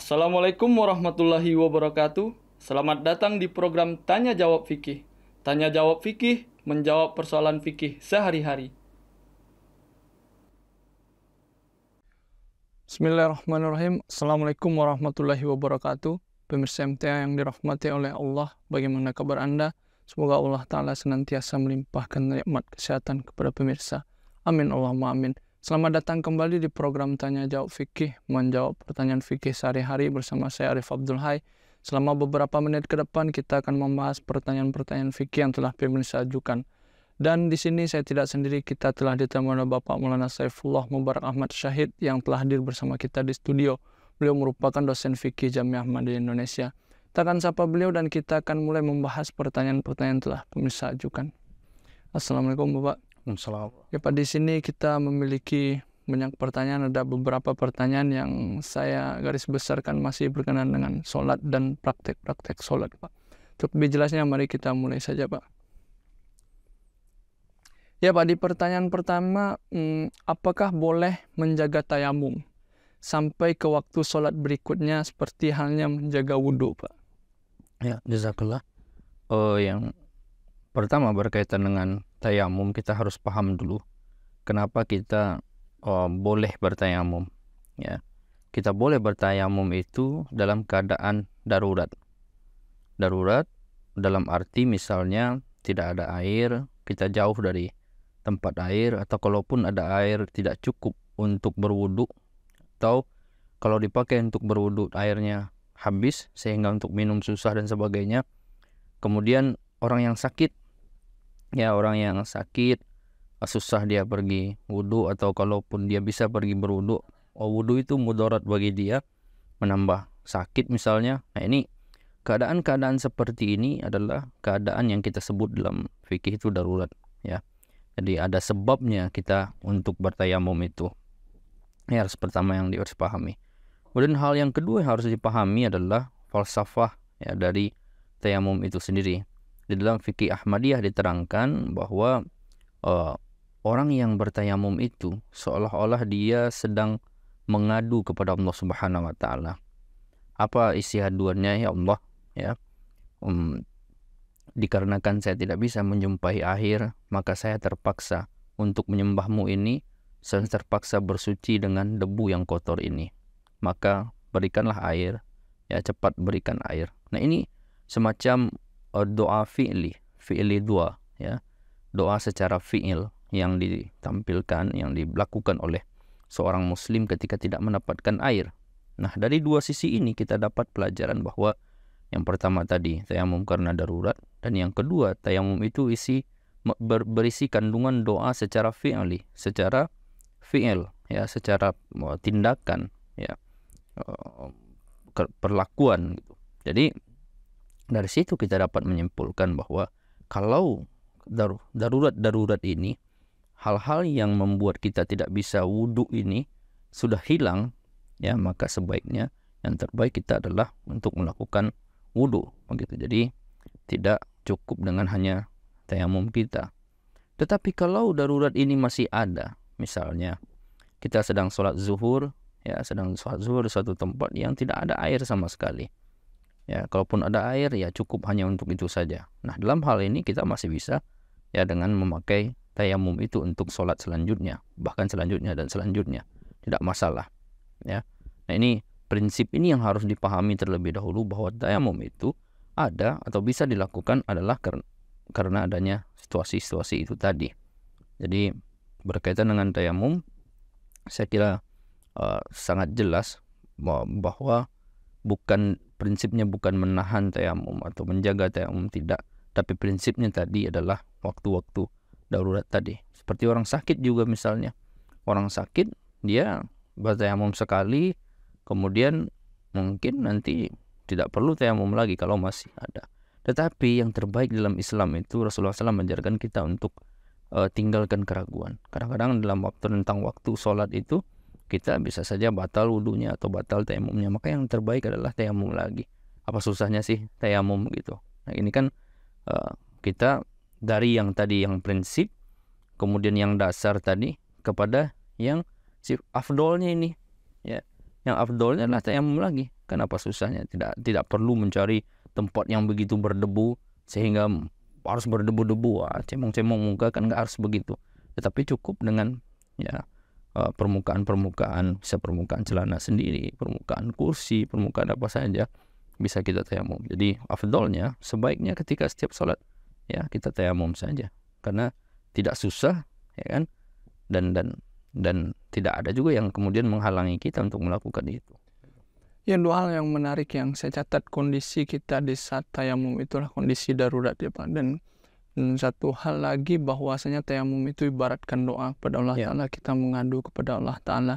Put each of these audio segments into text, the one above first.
Assalamualaikum warahmatullahi wabarakatuh. Selamat datang di program Tanya Jawab Fikih. Tanya Jawab Fikih menjawab persoalan fikih sehari-hari. Bismillahirrahmanirrahim. Assalamualaikum warahmatullahi wabarakatuh. Pemirsa MTA yang dirahmati oleh Allah, bagaimana kabar Anda? Semoga Allah Ta'ala senantiasa melimpahkan nikmat kesehatan kepada pemirsa. Amin Allahumma amin. Selamat datang kembali di program Tanya Jawab Fikih, menjawab pertanyaan fikih sehari-hari bersama saya Arif Abdul Hai. Selama beberapa menit ke depan kita akan membahas pertanyaan-pertanyaan fikih yang telah pemirsa ajukan. Dan di sini saya tidak sendiri, kita telah ditemui oleh Bapak Maulana Saifullah Mubarak Ahmad Syahid yang telah hadir bersama kita di studio. Beliau merupakan dosen fikih Jamiah Madinah Indonesia. Kita akan sapa beliau dan kita akan mulai membahas pertanyaan-pertanyaan telah pemirsa ajukan. Assalamualaikum Bapak. Waalaikumsalam. Ya Pak, di sini kita memiliki banyak pertanyaan. Ada beberapa pertanyaan yang saya garis besarkan masih berkenan dengan sholat dan praktek-praktek sholat, Pak. Untuk lebih jelasnya, mari kita mulai saja, Pak. Ya Pak, di pertanyaan pertama, hmm, apakah boleh menjaga tayamum sampai ke waktu sholat berikutnya seperti halnya menjaga wudhu, Pak? Ya, jazakallah. Oh, yang Pertama berkaitan dengan tayamum kita harus paham dulu kenapa kita oh, boleh bertayamum ya. Kita boleh bertayamum itu dalam keadaan darurat. Darurat dalam arti misalnya tidak ada air, kita jauh dari tempat air atau kalaupun ada air tidak cukup untuk berwudhu atau kalau dipakai untuk berwudhu airnya habis sehingga untuk minum susah dan sebagainya. Kemudian orang yang sakit ya orang yang sakit eh, susah dia pergi wudhu atau kalaupun dia bisa pergi berwudhu oh wudhu itu mudarat bagi dia menambah sakit misalnya nah ini keadaan-keadaan seperti ini adalah keadaan yang kita sebut dalam fikih itu darurat ya jadi ada sebabnya kita untuk bertayamum itu ini harus pertama yang harus pahami kemudian hal yang kedua yang harus dipahami adalah falsafah ya dari tayamum itu sendiri di dalam fikih Ahmadiyah diterangkan bahwa uh, orang yang bertayamum itu seolah-olah dia sedang mengadu kepada Allah Subhanahu wa taala. Apa isi aduannya ya Allah ya? Um, dikarenakan saya tidak bisa menjumpai akhir, maka saya terpaksa untuk menyembahmu ini, saya terpaksa bersuci dengan debu yang kotor ini. Maka berikanlah air, ya cepat berikan air. Nah ini semacam Oh, doa fi'li, fi'li dua ya. Doa secara fi'il yang ditampilkan, yang dilakukan oleh seorang muslim ketika tidak mendapatkan air. Nah, dari dua sisi ini kita dapat pelajaran bahwa yang pertama tadi tayamum karena darurat dan yang kedua tayamum itu isi ber, berisi kandungan doa secara fi'li, secara fi'il ya, secara tindakan ya. Eh, perlakuan gitu. Jadi dari situ kita dapat menyimpulkan bahwa kalau darurat-darurat ini, hal-hal yang membuat kita tidak bisa wudhu ini sudah hilang, ya maka sebaiknya yang terbaik kita adalah untuk melakukan wudhu. Begitu. Jadi tidak cukup dengan hanya tayamum kita. Tetapi kalau darurat ini masih ada, misalnya kita sedang sholat zuhur, ya sedang sholat zuhur di suatu tempat yang tidak ada air sama sekali Ya, kalaupun ada air ya cukup hanya untuk itu saja. Nah, dalam hal ini kita masih bisa ya dengan memakai tayamum itu untuk sholat selanjutnya, bahkan selanjutnya dan selanjutnya. Tidak masalah. Ya. Nah, ini prinsip ini yang harus dipahami terlebih dahulu bahwa tayamum itu ada atau bisa dilakukan adalah karena adanya situasi-situasi itu tadi. Jadi berkaitan dengan tayamum, saya kira uh, sangat jelas bahwa bukan prinsipnya bukan menahan tayamum atau menjaga tayamum tidak tapi prinsipnya tadi adalah waktu-waktu darurat tadi seperti orang sakit juga misalnya orang sakit dia bertayamum sekali kemudian mungkin nanti tidak perlu tayamum lagi kalau masih ada tetapi yang terbaik dalam Islam itu Rasulullah SAW mengajarkan kita untuk uh, tinggalkan keraguan kadang-kadang dalam waktu tentang waktu sholat itu kita bisa saja batal wudhunya atau batal tayamumnya maka yang terbaik adalah tayamum lagi apa susahnya sih tayamum gitu nah ini kan uh, kita dari yang tadi yang prinsip kemudian yang dasar tadi kepada yang si afdolnya ini ya yang afdolnya adalah tayamum lagi kenapa susahnya tidak tidak perlu mencari tempat yang begitu berdebu sehingga harus berdebu-debu ah, cemong-cemong muka kan nggak harus begitu tetapi cukup dengan ya Eh, permukaan-permukaan bisa permukaan celana sendiri, permukaan kursi, permukaan apa saja bisa kita tayamum. Jadi afdolnya sebaiknya ketika setiap sholat ya kita tayamum saja karena tidak susah ya kan dan dan dan tidak ada juga yang kemudian menghalangi kita untuk melakukan itu. Ya dua hal yang menarik yang saya catat kondisi kita di saat tayamum itulah kondisi darurat ya Pak dan dan satu hal lagi bahwasanya tayamum itu ibaratkan doa kepada Allah ya. Ta'ala, kita mengadu kepada Allah Ta'ala.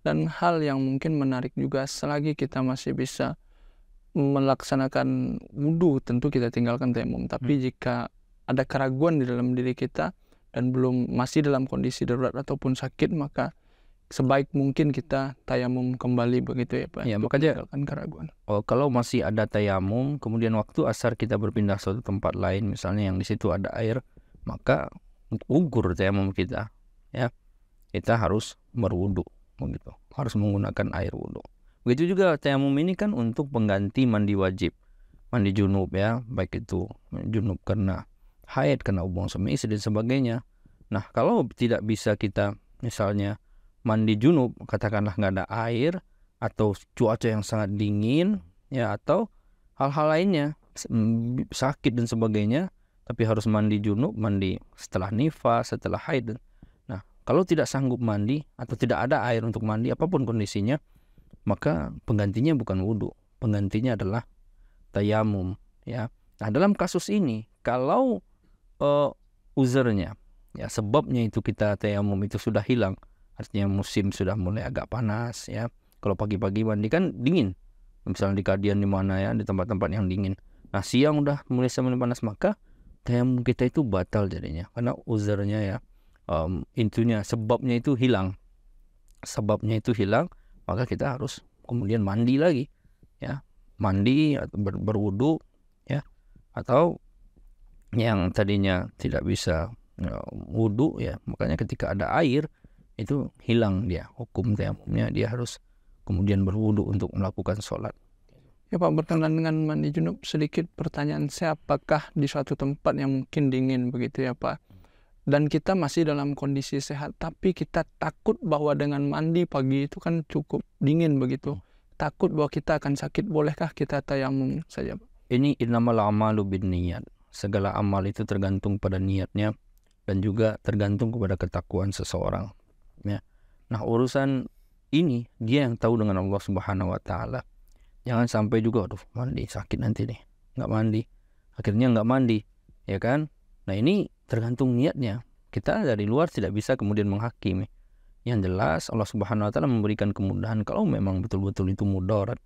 Dan hal yang mungkin menarik juga selagi kita masih bisa melaksanakan wudhu tentu kita tinggalkan tayamum. Tapi hmm. jika ada keraguan di dalam diri kita dan belum masih dalam kondisi darurat ataupun sakit maka sebaik mungkin kita tayamum kembali begitu ya Pak. Ya, makanya kan keraguan. Oh, kalau masih ada tayamum, kemudian waktu asar kita berpindah suatu tempat lain, misalnya yang di situ ada air, maka ugur tayamum kita. Ya. Kita harus berwudu begitu. Harus menggunakan air wudu. Begitu juga tayamum ini kan untuk pengganti mandi wajib. Mandi junub ya, baik itu junub karena haid, karena hubungan suami dan sebagainya. Nah, kalau tidak bisa kita misalnya mandi junub katakanlah nggak ada air atau cuaca yang sangat dingin ya atau hal-hal lainnya sakit dan sebagainya tapi harus mandi junub mandi setelah nifas setelah haid nah kalau tidak sanggup mandi atau tidak ada air untuk mandi apapun kondisinya maka penggantinya bukan wudhu penggantinya adalah tayamum ya nah dalam kasus ini kalau uh, eh, uzernya ya sebabnya itu kita tayamum itu sudah hilang artinya musim sudah mulai agak panas ya kalau pagi-pagi mandi kan dingin misalnya di kadian di mana ya di tempat-tempat yang dingin nah siang udah mulai semakin panas maka tayamum kita itu batal jadinya karena uzernya ya um, intunya sebabnya itu hilang sebabnya itu hilang maka kita harus kemudian mandi lagi ya mandi atau ber berwudu ya atau yang tadinya tidak bisa wudhu wudu ya makanya ketika ada air itu hilang dia hukum tayamumnya dia harus kemudian berwudu untuk melakukan sholat ya Pak berkenan dengan mandi junub sedikit pertanyaan saya apakah di suatu tempat yang mungkin dingin begitu ya Pak dan kita masih dalam kondisi sehat tapi kita takut bahwa dengan mandi pagi itu kan cukup dingin begitu takut bahwa kita akan sakit bolehkah kita tayamum saja Pak ini innamal amalu bin niat segala amal itu tergantung pada niatnya dan juga tergantung kepada ketakuan seseorang ya. Nah, urusan ini dia yang tahu dengan Allah Subhanahu wa taala. Jangan sampai juga aduh mandi sakit nanti nih. nggak mandi. Akhirnya nggak mandi, ya kan? Nah, ini tergantung niatnya. Kita dari luar tidak bisa kemudian menghakimi. Yang jelas Allah Subhanahu wa taala memberikan kemudahan kalau memang betul-betul itu mudarat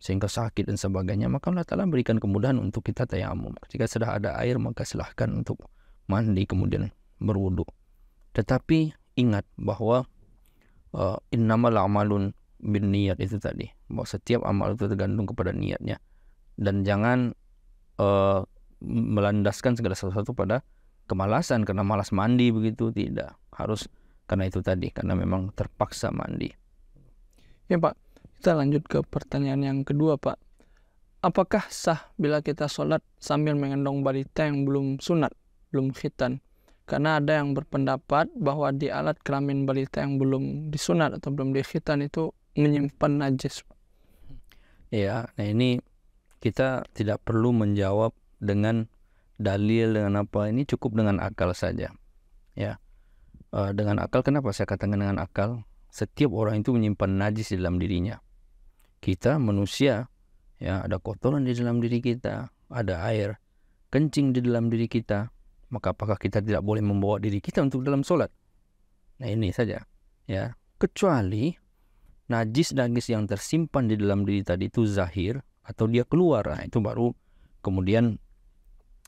sehingga sakit dan sebagainya maka Allah Ta'ala berikan kemudahan untuk kita tayamum jika sudah ada air maka silahkan untuk mandi kemudian berwudhu tetapi ingat bahwa uh, innamal amalun bin niat itu tadi bahwa setiap amal itu tergantung kepada niatnya dan jangan uh, melandaskan segala sesuatu pada kemalasan karena malas mandi begitu tidak harus karena itu tadi karena memang terpaksa mandi ya pak kita lanjut ke pertanyaan yang kedua pak apakah sah bila kita sholat sambil mengendong balita yang belum sunat belum khitan karena ada yang berpendapat bahwa di alat kelamin balita yang belum disunat atau belum dikhitan itu menyimpan najis. Ya, nah ini kita tidak perlu menjawab dengan dalil dengan apa ini cukup dengan akal saja. Ya. Eh, dengan akal kenapa saya katakan dengan akal? Setiap orang itu menyimpan najis di dalam dirinya. Kita manusia ya ada kotoran di dalam diri kita, ada air kencing di dalam diri kita, maka apakah kita tidak boleh membawa diri kita untuk dalam solat? Nah ini saja, ya. Kecuali najis najis yang tersimpan di dalam diri tadi itu zahir atau dia keluar, nah, itu baru kemudian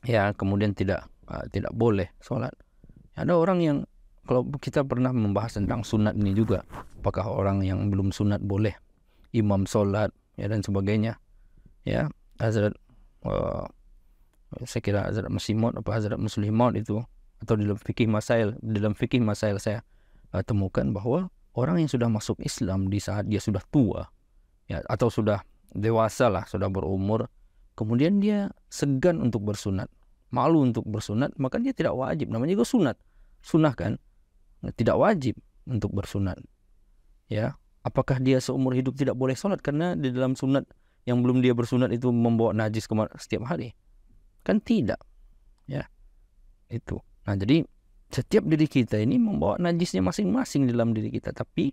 ya kemudian tidak uh, tidak boleh solat. Ada orang yang kalau kita pernah membahas tentang sunat ini juga, apakah orang yang belum sunat boleh imam solat ya dan sebagainya, ya. Hazrat uh, saya kira Hazrat Masimot apa Hazrat Muslimat itu atau dalam fikih masail dalam fikih masail saya uh, temukan bahwa orang yang sudah masuk Islam di saat dia sudah tua ya atau sudah dewasa lah sudah berumur kemudian dia segan untuk bersunat malu untuk bersunat maka dia tidak wajib namanya juga sunat sunah kan tidak wajib untuk bersunat ya apakah dia seumur hidup tidak boleh sholat karena di dalam sunat yang belum dia bersunat itu membawa najis setiap hari Kan tidak. Ya. Itu. Nah, jadi setiap diri kita ini membawa najisnya masing-masing dalam diri kita, tapi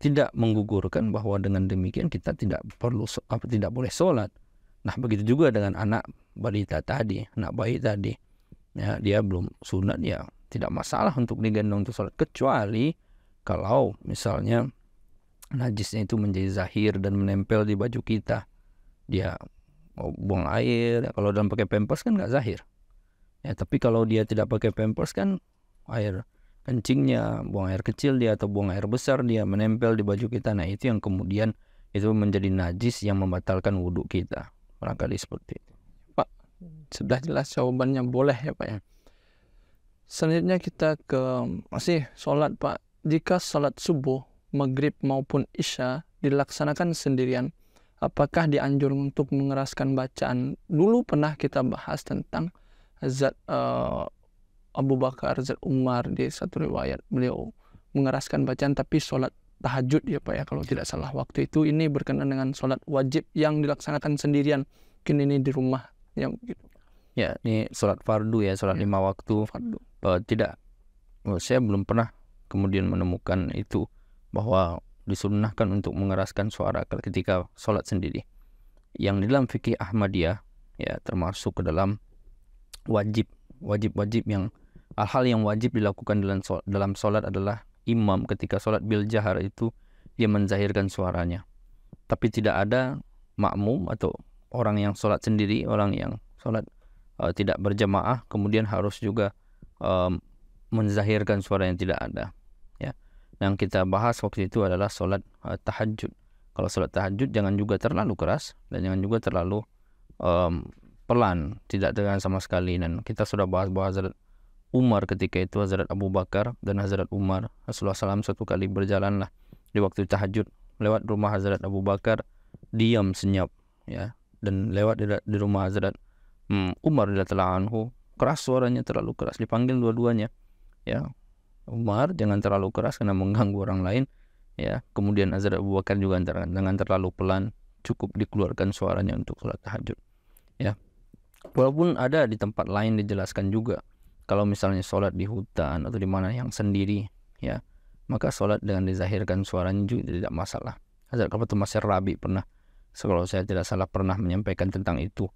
tidak menggugurkan bahwa dengan demikian kita tidak perlu apa tidak boleh sholat. Nah, begitu juga dengan anak balita tadi, anak bayi tadi. Ya, dia belum sunat ya tidak masalah untuk digendong untuk sholat kecuali kalau misalnya najisnya itu menjadi zahir dan menempel di baju kita dia buang air ya. kalau dalam pakai pampers kan nggak zahir ya tapi kalau dia tidak pakai pampers kan air kencingnya buang air kecil dia atau buang air besar dia menempel di baju kita nah itu yang kemudian itu menjadi najis yang membatalkan wudhu kita barangkali seperti itu pak sudah jelas jawabannya boleh ya pak ya selanjutnya kita ke masih sholat pak jika sholat subuh maghrib maupun isya dilaksanakan sendirian apakah dianjur untuk mengeraskan bacaan dulu pernah kita bahas tentang zat uh, Abu Bakar zat Umar di satu riwayat beliau mengeraskan bacaan tapi sholat tahajud ya Pak ya kalau tidak salah waktu itu ini berkenaan dengan sholat wajib yang dilaksanakan sendirian mungkin ini di rumah yang gitu ya ini sholat fardu ya sholat ya. lima waktu fardu uh, tidak saya belum pernah kemudian menemukan itu bahwa disunnahkan untuk mengeraskan suara ketika sholat sendiri. Yang di dalam fikih Ahmadiyah ya termasuk ke dalam wajib wajib-wajib yang hal-hal yang wajib dilakukan dalam sholat, dalam sholat adalah imam ketika sholat bil jahar itu dia menzahirkan suaranya. Tapi tidak ada makmum atau orang yang sholat sendiri, orang yang sholat uh, tidak berjamaah kemudian harus juga um, menzahirkan suara yang tidak ada. Yang kita bahas waktu itu adalah sholat uh, eh, tahajud. Kalau sholat tahajud jangan juga terlalu keras dan jangan juga terlalu um, pelan, tidak dengan sama sekali. Dan kita sudah bahas bahwa Hazrat Umar ketika itu Hazrat Abu Bakar dan Hazrat Umar Rasulullah SAW satu kali berjalanlah di waktu tahajud lewat rumah Hazrat Abu Bakar diam senyap ya dan lewat di, rumah Hazrat hmm, Umar radhiyallahu anhu keras suaranya terlalu keras dipanggil dua-duanya ya Umar jangan terlalu keras karena mengganggu orang lain ya kemudian Azhar Abu Bakar juga antara jangan terlalu pelan cukup dikeluarkan suaranya untuk sholat tahajud ya walaupun ada di tempat lain dijelaskan juga kalau misalnya sholat di hutan atau di mana yang sendiri ya maka sholat dengan dizahirkan suaranya juga tidak masalah Hazrat Kapatu Masir Rabi pernah kalau saya tidak salah pernah menyampaikan tentang itu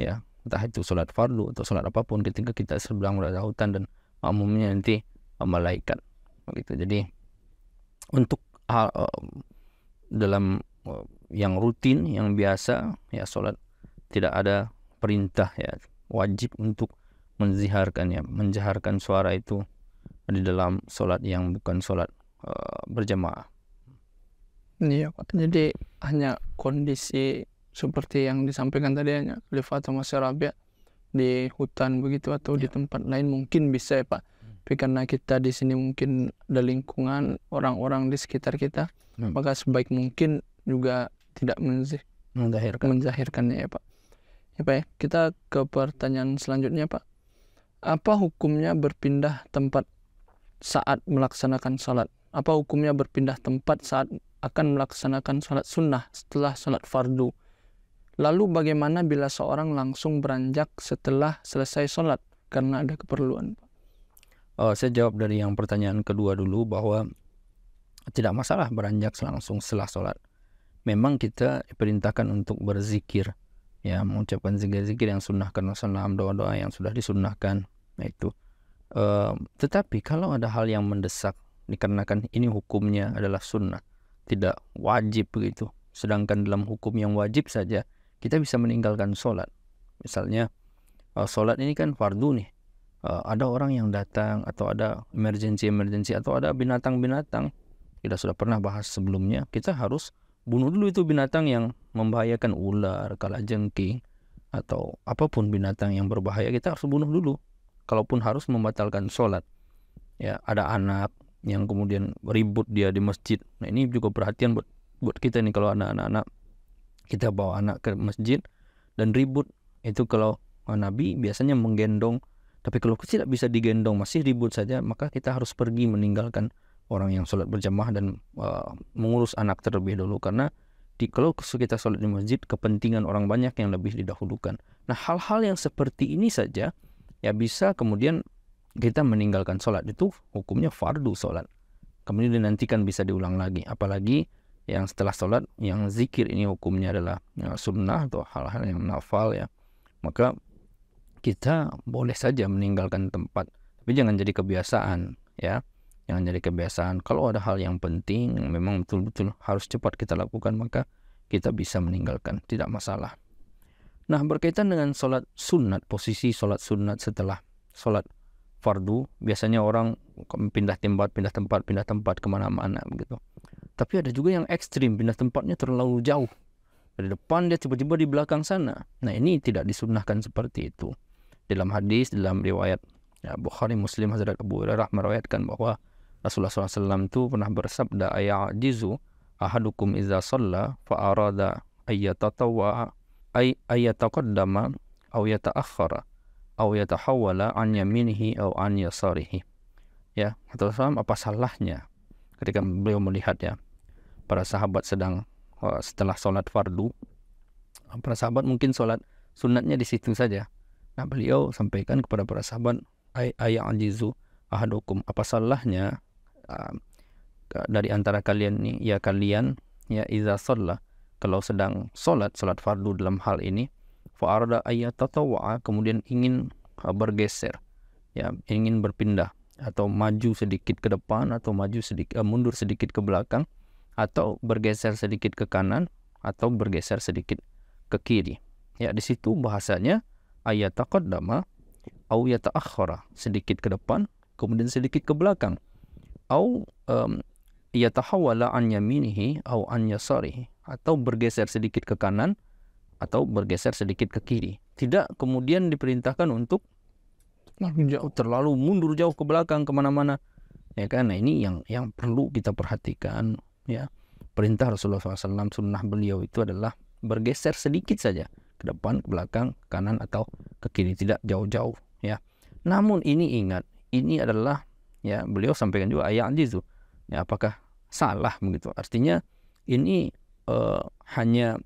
ya entah itu sholat fardu atau sholat apapun ketika kita sebelah berada hutan dan umumnya nanti malaikat begitu. jadi untuk hal eh, dalam eh, yang rutin yang biasa ya sholat tidak ada perintah ya wajib untuk menziharkan ya menjaharkan suara itu di dalam sholat yang bukan sholat uh, berjamaah iya jadi hanya kondisi seperti yang disampaikan tadi hanya Khalifah atau Mas di hutan begitu atau ya. di iya. tempat lain mungkin bisa ya Pak tapi karena kita di sini mungkin ada lingkungan orang-orang di sekitar kita hmm. maka sebaik mungkin juga tidak menzih menzahirkan menzahirkannya ya pak ya pak ya kita ke pertanyaan selanjutnya pak apa hukumnya berpindah tempat saat melaksanakan sholat apa hukumnya berpindah tempat saat akan melaksanakan sholat sunnah setelah sholat fardu Lalu bagaimana bila seorang langsung beranjak setelah selesai sholat karena ada keperluan? uh, saya jawab dari yang pertanyaan kedua dulu bahwa tidak masalah beranjak langsung setelah sholat. Memang kita diperintahkan untuk berzikir, ya mengucapkan zikir-zikir yang sunnah karena salam doa-doa yang sudah disunnahkan, nah itu. Uh, eh, tetapi kalau ada hal yang mendesak, dikarenakan ini hukumnya adalah sunnah, tidak wajib begitu. Sedangkan dalam hukum yang wajib saja kita bisa meninggalkan sholat. Misalnya uh, sholat ini kan fardu nih, uh, ada orang yang datang atau ada emergency-emergency atau ada binatang-binatang kita sudah pernah bahas sebelumnya kita harus bunuh dulu itu binatang yang membahayakan ular, kalajengking atau apapun binatang yang berbahaya kita harus bunuh dulu kalaupun harus membatalkan sholat ya ada anak yang kemudian ribut dia di masjid nah ini juga perhatian buat buat kita nih kalau anak-anak kita bawa anak ke masjid dan ribut itu kalau eh, Nabi biasanya menggendong tapi kalau tidak bisa digendong masih ribut saja, maka kita harus pergi meninggalkan orang yang sholat berjamaah dan uh, mengurus anak terlebih dulu karena di kalau kita sholat di masjid kepentingan orang banyak yang lebih didahulukan. Nah hal-hal yang seperti ini saja ya bisa kemudian kita meninggalkan sholat itu hukumnya fardu sholat. Kemudian dinantikan bisa diulang lagi. Apalagi yang setelah sholat yang zikir ini hukumnya adalah eh, sunnah atau hal-hal yang nafal ya. Maka kita boleh saja meninggalkan tempat, tapi jangan jadi kebiasaan, ya. Jangan jadi kebiasaan. Kalau ada hal yang penting memang betul-betul harus cepat kita lakukan, maka kita bisa meninggalkan, tidak masalah. Nah, berkaitan dengan sholat sunat, posisi sholat sunat setelah sholat fardu, biasanya orang pindah tempat, pindah tempat, pindah tempat kemana-mana begitu. Tapi ada juga yang ekstrim, pindah tempatnya terlalu jauh. Dari depan dia tiba-tiba di belakang sana. Nah, ini tidak disunahkan seperti itu dalam hadis dalam riwayat ya, Bukhari Muslim Hazrat Abu Hurairah meriwayatkan bahwa Rasulullah SAW itu pernah bersabda ayajizu ahadukum iza salla fa arada ayyatatawa ay ayyataqaddama aw yata'akhkhara aw yatahawwala an yaminihi aw an yasarihi ya Rasulullah SAW apa salahnya ketika beliau melihat ya para sahabat sedang setelah sholat fardu para sahabat mungkin sholat sunatnya di situ saja Nah beliau sampaikan kepada para sahabat ayah jizu ahadukum apa salahnya uh, dari antara kalian nih ya kalian ya iza sholat kalau sedang sholat sholat fardu dalam hal ini fa'arada ayat tatawa kemudian ingin uh, bergeser ya ingin berpindah atau maju sedikit ke depan atau maju sedikit uh, e, mundur sedikit ke belakang atau bergeser sedikit ke kanan atau bergeser sedikit ke kiri ya di situ bahasanya ayataqaddama au yata'akhkhara, sedikit ke depan, kemudian sedikit ke belakang. Au um, yatahawala an yaminihi au an yasarihi atau bergeser sedikit ke kanan atau bergeser sedikit ke kiri. Tidak kemudian diperintahkan untuk jauh terlalu mundur jauh ke belakang kemana-mana ya kan nah ini yang yang perlu kita perhatikan ya perintah Rasulullah SAW sunnah beliau itu adalah bergeser sedikit saja ke depan, ke belakang, ke kanan atau ke kiri, tidak jauh-jauh ya. Namun ini ingat, ini adalah ya beliau sampaikan juga ayat itu. Ya, apakah salah begitu? Artinya ini uh, hanya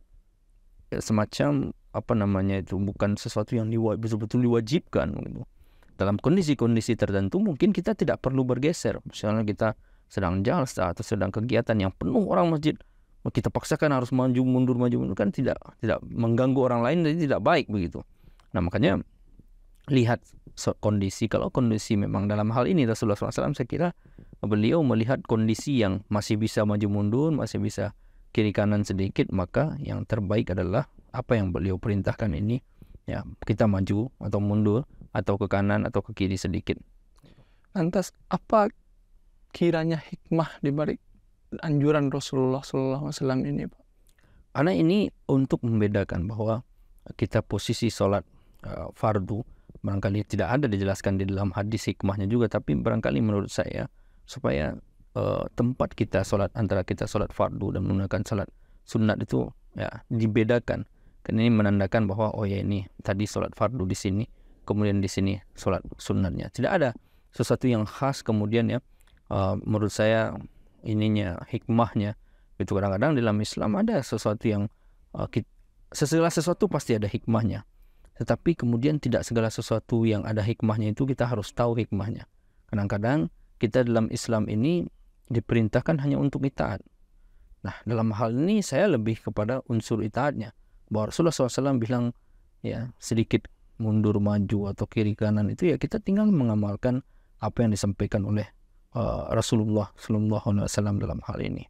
semacam apa namanya itu bukan sesuatu yang diwa, betul-betul diwajibkan begitu Dalam kondisi-kondisi tertentu mungkin kita tidak perlu bergeser. Misalnya kita sedang jalsa atau sedang kegiatan yang penuh orang masjid, kita paksakan harus maju mundur maju mundur kan tidak tidak mengganggu orang lain jadi tidak baik begitu. Nah makanya lihat kondisi kalau kondisi memang dalam hal ini Rasulullah SAW saya kira beliau melihat kondisi yang masih bisa maju mundur masih bisa kiri kanan sedikit maka yang terbaik adalah apa yang beliau perintahkan ini ya kita maju atau mundur atau ke kanan atau ke kiri sedikit. Lantas apa kiranya hikmah dibalik anjuran Rasulullah SAW ini Pak? Karena ini untuk membedakan bahwa kita posisi sholat uh, fardu barangkali tidak ada dijelaskan di dalam hadis hikmahnya juga tapi barangkali menurut saya supaya uh, tempat kita sholat antara kita sholat fardu dan menggunakan sholat sunat itu ya dibedakan karena ini menandakan bahwa oh ya ini tadi sholat fardu di sini kemudian di sini sholat sunatnya tidak ada sesuatu yang khas kemudian ya uh, menurut saya ininya hikmahnya itu kadang-kadang dalam Islam ada sesuatu yang uh, kita, sesuatu pasti ada hikmahnya tetapi kemudian tidak segala sesuatu yang ada hikmahnya itu kita harus tahu hikmahnya kadang-kadang kita dalam Islam ini diperintahkan hanya untuk itaat nah dalam hal ini saya lebih kepada unsur itaatnya bahwa Rasulullah SAW bilang ya sedikit mundur maju atau kiri kanan itu ya kita tinggal mengamalkan apa yang disampaikan oleh Eh, Rasulullah Sallallahu Alaihi Wasallam dalam hal ini.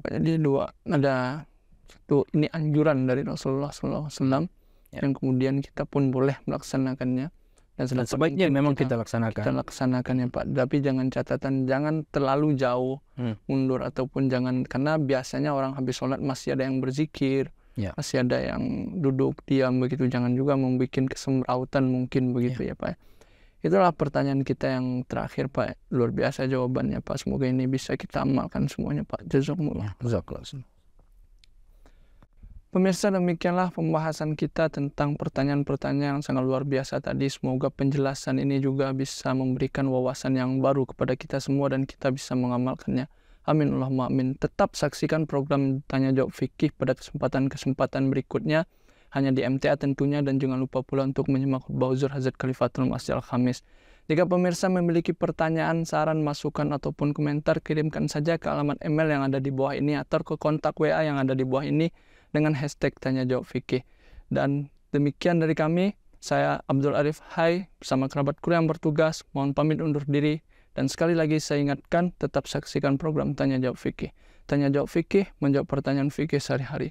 jadi dia dua ada satu ini anjuran dari Rasulullah Sallallahu Alaihi Wasallam ya. yang kemudian kita pun boleh melaksanakannya dan, dan sebaiknya memang kita, kita laksanakan. Kita laksanakan ya Pak, tapi jangan catatan jangan terlalu jauh hmm. mundur ataupun jangan karena biasanya orang habis sholat masih ada yang berzikir, ya. masih ada yang duduk diam begitu. Jangan juga membuat kesemrautan mungkin begitu ya, ya Pak. Itulah pertanyaan kita yang terakhir Pak. Luar biasa jawabannya Pak. Semoga ini bisa kita amalkan semuanya Pak. Jazakumullah. Ya, Jazakumullah. Pemirsa demikianlah pembahasan kita tentang pertanyaan-pertanyaan yang sangat luar biasa tadi. Semoga penjelasan ini juga bisa memberikan wawasan yang baru kepada kita semua dan kita bisa mengamalkannya. Amin Allahumma amin. Tetap saksikan program Tanya Jawab Fikih pada kesempatan-kesempatan berikutnya hanya di MTA tentunya dan jangan lupa pula untuk menyimak khutbah uzur Hazrat Khalifatul Masjid Al-Khamis. Jika pemirsa memiliki pertanyaan, saran, masukan, ataupun komentar, kirimkan saja ke alamat email yang ada di bawah ini atau ke kontak WA yang ada di bawah ini dengan hashtag Tanya Jawab Fikih. Dan demikian dari kami, saya Abdul Arif Hai bersama kerabat kru yang bertugas, mohon pamit undur diri. Dan sekali lagi saya ingatkan, tetap saksikan program Tanya Jawab Fikih. Tanya Jawab Fikih menjawab pertanyaan fikih sehari-hari.